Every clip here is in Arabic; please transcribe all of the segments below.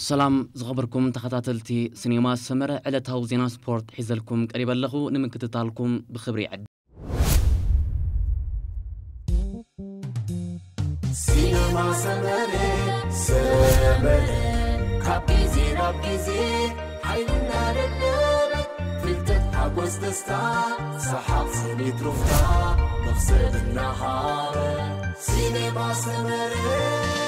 سلام زغبركم تخطاتلتي سينما سمرة على تاوزينا سبورت حزلكم قريبا لغو نمن تطالكم بخبري عد سينما سمرة سمرة كابيزي رابيزي ربي النار النار رنر فلتت حبوس دستا صحاب سيني تروفتا نفس النهار سينما سمرة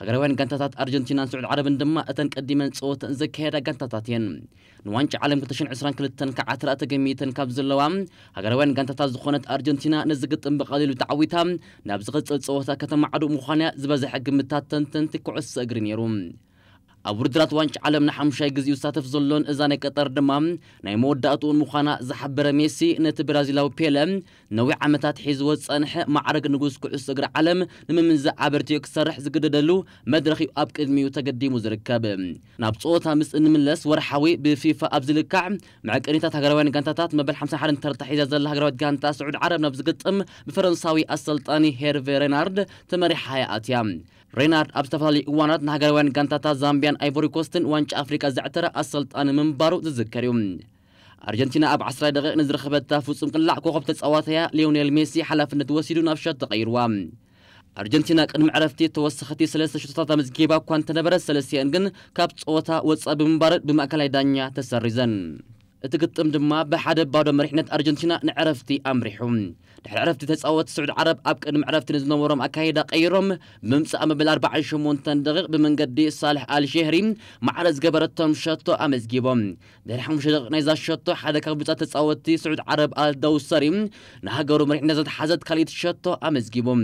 هغروين غانتات ارجنتينان سعود عرب دما اتن قديمن صوت زكيدا غانتاتين نوانج عالم كتشن عسران كلتن كعترة تقميتن كابزلوام هغروين غانتات زخونت ارجنتينا نزقت انبقاليل تعويتام نابزغت صوتا كتم عدو مخانيا زبازي حق متاتن تنتكو عس اقرينيروم أبردرات وانش علم حمشاي جزء يستهدف زلون إذا قطر دمام نايمود داتون مخانا زحبر ميسي نت برازيلاو بيلم نوع عمتات حيزوت صنح معرق نجوز كل استقر علم نمن زعبرتي كسرح دلو مدرخي أب قدمي وتقديم ناب صوتا مس نملس ورحوي بفيفا أبزلكع مع قريتات هجروان كانتات مبل 50 حرن ترتحي زل هجروات كانتا سعود عرب قطم بفرنساوي السلطاني هيرفي رينارد تمري حياتيام رينارد أبستفالي إوانات نهجروان كانتاتا زامبيا ኬንያን ኣይቮሪ ኮስትን ዋንጫ ኣፍሪቃ ዘዕተረ ኣሰልጣኒ ምንባሩ ዝዝከር እዩ أرجنتينا أب عسرة دقيقة نزر خبتها فوتسم قلع كوخب تتصواتها ليونيل ميسي حلف نتوسيدو نافشات تغيروا أرجنتينا كن معرفتي توسختي سلسة شططة مزجيبا كوانتنبرة سلسيان جن كابت صوتها واتساب مبارد بمأكل دانيا تسرزن اتقطم دما بحد بادو مريحنت أرجنتينا نعرفتي أمريحهم دحر عرفتي تساوت سعود عرب أبك أنم عرفتي نزنورم أكايدا قيرم ممسا أما بالأربع شمونتن دقيق بمن قدي صالح آل شهري معرز قبرتهم شطو أمزجيبهم دحر حمش شدق نيزا شطو حدا كبتا تساوتي سعود عرب آل دوسري نهاجروا مريحنا زد حزد كاليت شطو أمزجيبهم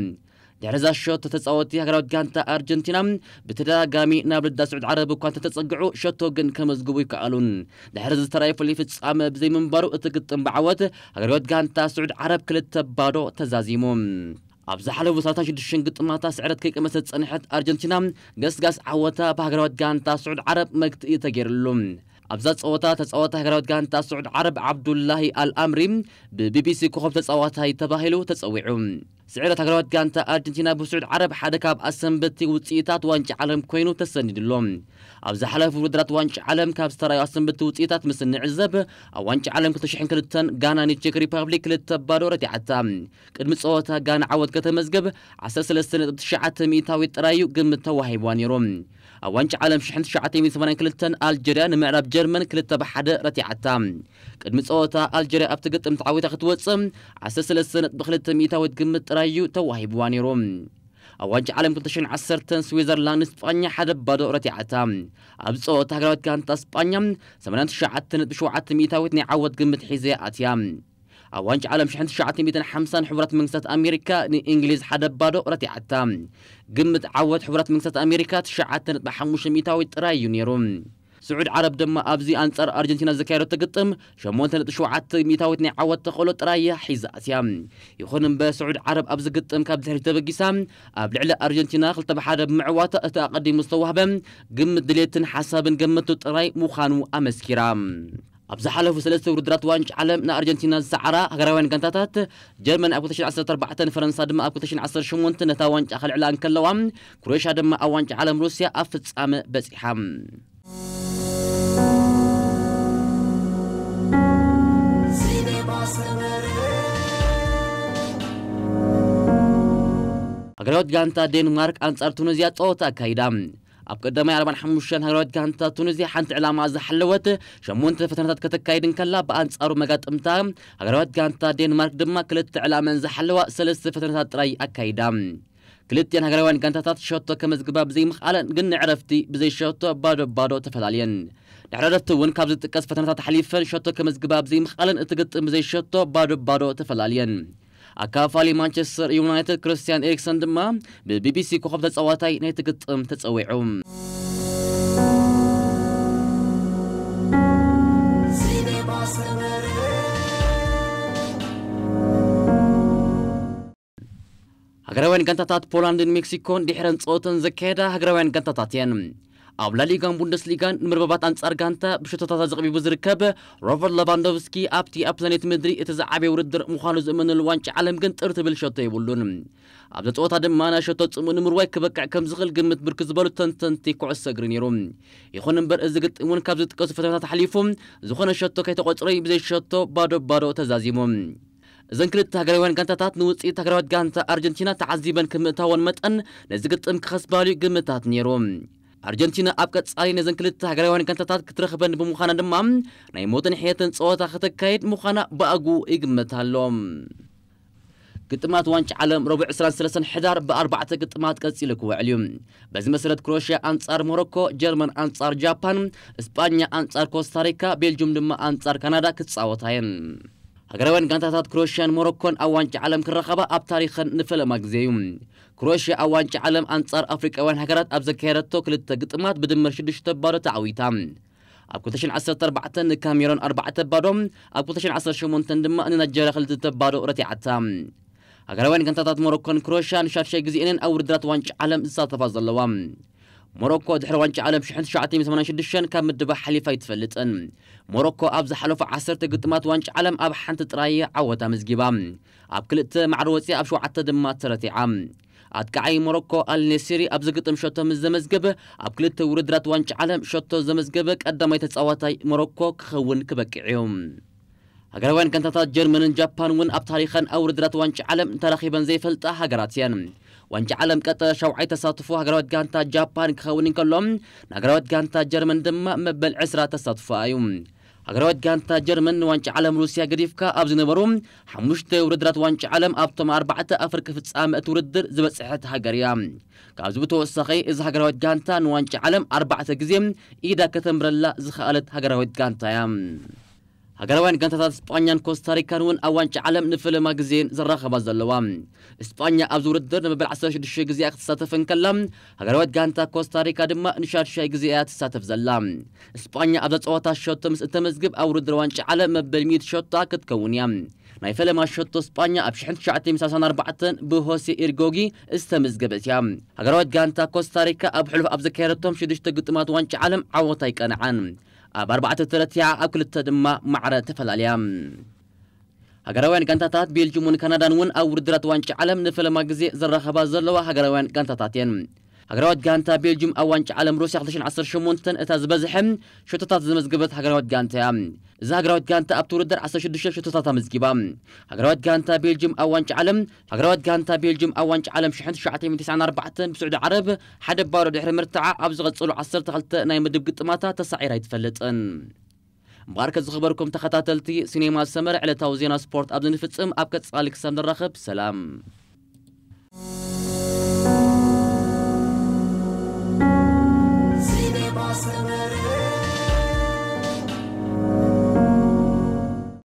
ድሕሪ ዛ ሸቶ ተፃወቲ ሃገራዊት ጋንታ ኣርጀንቲና ብተደጋጋሚ ናብ ልዳ ስዑድ ዓረብ እኳ እንተተፀግዑ ሸቶ ግን ከመዝግቡ ይከኣሉን ድሕሪ ዝተረኣየ ፍሉይ ፍጻመ ብዘይምንባሩ እቲ ግጥም ብዓወት ሃገራዊት ጋንታ ስዑድ ዓረብ ክልተ ባዶ ተዛዚሙ ኣብ ዝሓለፉ 36 ግጥማታ ስዕረት ከይቀመሰት ፀንሐት ኣርጀንቲና ገስጋስ ዓወታ ብሃገራዊት ጋንታ ስዑድ ዓረብ መግትኢ ተገይሩሉ ኣብዛ ፀወታ ተፃወታ ሃገራዊት ጋንታ ስዑድ ዓረብ ዓብዱላሂ ኣልኣምሪ ብቢቢሲ ኮኸብ ተፃዋታይ ተባሂሉ ተፀዊዑ ስዕረት ሃገራዊት ጋንታ ኣርጀንቲና ብስዑድ ዓረብ ሓደ ካብ ኣሰንበቲ ውፅኢታት ዋንጫ ዓለም ኮይኑ ተሰኒድሎ ኣብ ዝሓለፉ ውድራት ዋንጫ ዓለም ካብ ዝተራዩ ኣሰንበቲ ውፅኢታት ምስ ንዕዘብ ኣብ ዋንጫ ዓለም 2002 ጋና ንቼክ ሪፐብሊክ ክልተ ባዶ ረቲዓታ ቅድሚ ፀወታ ጋና ዓወት ከተመዝገብ 13.9 ሚእታዊ ጥራዩ ግምት ተዋሂብዋ ነይሮም أوانش عالم شحن شعاتي من ثمانين كلتن الجيريا نمعرب جرمن كلتا بحد رتي عتام قد مسؤوتا الجيريا أبتقط امتعاويتا خطوصم عساس لسنة بخلتا ميتا ودقمت رايو تواهب وانيروم أوانج عالم كنتشن عسرتن سويزرلاند إسبانيا حد حدا بدو رتيعتا أبصوتا هجرات كانت إسبانيا ثمانين شعاتن بشوعات ميتا وتنعود قمت حيزي أتيام أوانج عالم شحن شعاتي ኣዋንጭ ዓለም 1950 ሕቡረት መንግስታት ኣሜሪካ ንእንግሊዝ ሓደ ባዶ ረቲዓታ ግምት ዓወት ሕቡረት መንግስታት ኣሜሪካ 9.5 ሚታዊ ميتاوي تراي ነይሩ سعود عرب دم أبزي أنصار أرجنتينا زكايرو تقطم شمون تلت شوعات تني نعوات تقولو تراي حيز أسيام يخون سعود عرب أبزي قطم كاب زهر تبقيسام أب لعلة أرجنتينا خلت بحارب معوات أتاقدي مستوهبا قمت دليتن حسابن قمت تراي مخانو أمسكرام ኣብ ዝሓለፉ ሰለስተ ውድድራት ዋንጭ ዓለም ንኣርጀንቲና ዝሰዓራ ሃገራውያን ጋንታታት ጀርመን ኣብ 214 ፈረንሳ ድማ ኣብ 218 ነታ ዋንጫ ከልዕላ እንከለዋ ክሮኤሽያ ድማ ኣብ ዋንጫ ዓለም ሩስያ ኣብ ፍጻመ በፂሓ ሃገራዊት ጋንታ ዴንማርክ ኣንጻር ቱኒዝያ ጸወታ ኣካይዳ ኣብ ቀዳማይ 45 ሃገራዊት ጋንታ ቱኒዝያ ሓንቲ ዕላማ ዝሓለወት 8 ፈተነታት ከተካይድን ከላ ብኣንጻሩ መጋጥምታ ሃገራዊት ጋንታ ዴንማርክ ድማ ክልተ ዕላመን ዝሓለዋ ሰለስተ ፈተነታት ጥራይ ኣካይዳ ክልትኤን ሃገራውያን ጋንታታት ሸቶ ከመዝግባ ብዘይምኽኣለን ግን ንዕረፍቲ ብዘይሸቶ ባዶ ባዶ ተፈላለየን ድሕሪ ዕረፍቲ እውን ካብ ዝጥቀስ ፈተነታት ሓሊፈን ሸቶ ከመዝግባ ብዘይምኽኣለን እቲ ግጥም ብዘይሸቶ ባዶ ባዶ ተፈላለየን ኣካፋሊ ማንቸስተር ዩናይትድ ክርስትያን ኤሪክሰን ድማ ብቢቢሲ ኮኸብ ተፃዋታይ ናይቲ ግጥም ተፀዊዑ ሃገራውያን ጋንታታት ፖላንድን ሜክሲኮን ድሕረን ፀወተን ዘካየዳ ሃገራውያን ጋንታታት እየን ኣብ ላሊጋን ቡንደስሊጋን ንምርበባት ኣንጻር ጋንታ ብሽቶታት ዘቕቢቡ ዝርከብ ሮቨር ለቫንዶቭስኪ ኣብቲ ኣብ ፕላኔት ምድሪ እቲ ዝዓበየ ውድድር ምዃኑ ዝእመነሉ ዋንጫ ዓለም ግን ጥር ትብል ሸቶ የብሉን ኣብዛ ፀወታ ድማ ናይ ሸቶ ፅምኡ ንምርዋይ ክበቃዕ ከም ዝኽእል ግምት ብርክ ዝበሉ ተንተንቲ ኩዕሶ እግሪ ነይሩ ይኹን እምበር እዚ ግጥም እውን ካብ ዝጥቀሱ ፈተናታት ሓሊፉ ዝኾነ ሸቶ ከይተቆፅረ ብዘይ ሸቶ ባዶ ባዶ ተዛዚሙ እዘን ክልተ ሃገራውያን ጋንታታት ንውፅኢት ሃገራዊት ጋንታ ኣርጀንቲና ተዓዚበን ክምእታወን መጠን ነዚ ግጥም ክኸስባልዩ ግምታት ነይሩ ኣርጀንቲና ኣብ ቀጻሊ ነዘን ክልተ ሃገራውያን ከንተታት ክትረኽበን ብምዃና ድማ ናይ ሞትን ሕየትን ፀወታ ክተካየድ ምዃና ብኣጉ ይግመት ኣሎም ግጥማት ዋንጫ ዓለም ረቡዕ 23 ሕዳር ብኣርባዕተ ግጥማት ቀጺሉ ክውዕል እዩ በዚ መሰረት ክሮሽያ ኣንጻር ሞሮኮ ጀርመን ኣንጻር ጃፓን እስጳኛ ኣንጻር ኮስታሪካ ቤልጅም ድማ ኣንጻር ካናዳ ክጻወታ እየን هجران قنطات كروشيا موروكون أوانج عالم كرخبة أب تاريخ نفل مجزيوم كروشيا أوانج عالم أنصار أفريقيا آوان هجرات أب زكيرتو كل التقطمات بدمر شدش تبارة تعويتام أب كوتشن عصر تربعة كاميرون أربعة تبارم أب كوتشن عصر شمون تندم أن نجار خلت تبارو رتعتام هجران قنطات موروكون كروشيا نشارشي جزئين آوردرات ردرات عالم عالم إساتفاز لوام. ሞሮኮ ድሕሪ ዋንጫ ዓለም 1986 ካብ ምድባ ሓሊፋ ኣይትፈልጥን ሞሮኮ ኣብ ዝሓለፉ 10 ግጥማት ዋንጫ ዓለም ኣብ ሓንቲ ጥራይ ዓወታ መዝጊባ ኣብ ክልተ ማዕረ ወፂ ኣብ ሸውዓተ ድማ ተረቲዓ ኣጥቃዓይ ሞሮኮ አልኔሲሪ ኣብዚ ግጥም ሸቶ ምስ ዘመዝገበ ኣብ ክልተ ውድድራት ዋንጫ ዓለም ሸቶ ዘመዝገበ ቀዳማይ ተፃዋታይ ሞሮኮ ክኸውን ክበቅዕ እዩ ሃገራውያን ከንታታት ጀርመንን ጃፓን እውን ኣብ ታሪኸን ኣብ ውድድራት ዋንጫ ዓለም ተራኺበን ዘይፈልጣ ሃገራት እየን ዋንጫ ዓለም ቀጠ ሸውዓይ ተሳትፎ ሃገራዊት ጋንታ ጃፓን ክኸውን እንከሎም ንሃገራዊት ጋንታ ጀርመን ድማ መበል 20 ተሳትፎ እዩ ሃገራዊት ጋንታ ጀርመን ዋንጫ ዓለም ሩስያ ገዲፍካ ኣብ ዝነበሩ ሓሙሽተ ውድድራት ዋንጫ ዓለም ኣብቶም ኣርባዕተ ኣፍርቂ ፍጻመ እቲ ውድድር ዝበፅሐት ሃገር እያ ካብዚ ብተወሳኺ እዚ ሃገራዊት ጋንታ ንዋንጫ ዓለም ኣርባዕተ ግዜ ኢዳ ከተምረላ ዝኽኣለት ሃገራዊት ጋንታ እያ ሃገራውያን ጋንታታት እስጳኛን ኮስታሪካን እውን ኣብ ዋንጫ ዓለም ንፍልማ ግዜን ዘራኸባ ዘለዋ እስጳኛ ኣብዚ ውድድር ንምበል 16 ግዜ ክትሳተፍን ከላ ሃገራዊት ጋንታ ኮስታሪካ ድማ ንሻድሻይ ግዜ እያ ትሳተፍ ዘላ እስጳኛ ኣብዛ ፀወታ ሸቶ ምስ እተመዝግብ ኣብ ውድድር ዋንጫ ዓለም መበል 100 ሸቶ ክትከውን እያ ናይ ፈለማ ሸቶ እስጳኛ ኣብ 1934 ብሆሴ ኢርጎጊ ዝተመዝገበት እያ ሃገራዊት ጋንታ ኮስታሪካ ኣብ ሕሉፍ ኣብ ዘካየደቶም ሽዱሽተ ግጥማት ዋንጫ ዓለም ዓወታ ይቀንዓን ኣብ 4 ተረትያ ኣብ ክልተ ድማ ማዕረ ተፈላለያ ሃገራውያን ጋንታታት ቤልጅሙን ካናዳን እውን ኣብ ውድድራት ዋንጫ ዓለም ንፈለማ ግዜ ዝራኸባ ዘለዋ ሃገራውያን ጋንታታት እየን ሃገራዊት ጋንታ ቤልጅም ኣብ ዋንጫ ዓለም ሩስያ 2018 እታ ዝበዝሐ ሸቶታት ዘመዝገበት ሃገራዊት ጋንታ እያ እዛ ሃገራዊት ጋንታ ኣብቲ ውድድር 16 ሸቶታት ኣመዝጊባ ሃገራዊት ጋንታ ቤልጅም ኣብ ዋንጫ ዓለም ሃገራዊት ጋንታ ቤልጅም ኣብ ዋንጫ ዓለም 1994 ብስዑድ ዓረብ ሓደ ባሮ ድሕሪ ምርትዓ ኣብ ዝቐፀሉ 12 ናይ ምድብ ግጥማታ ተሳዒራ ኣይትፈልጥን ምባርከ ዝኽበርኩም ተኸታተልቲ ሲኔማ ዝሰመረ ዕለታዊ ዜና ስፖርት ኣብዚ ንፍፅም ኣብ ቀፃሊ ክሳብ ንራኸብ ሰላም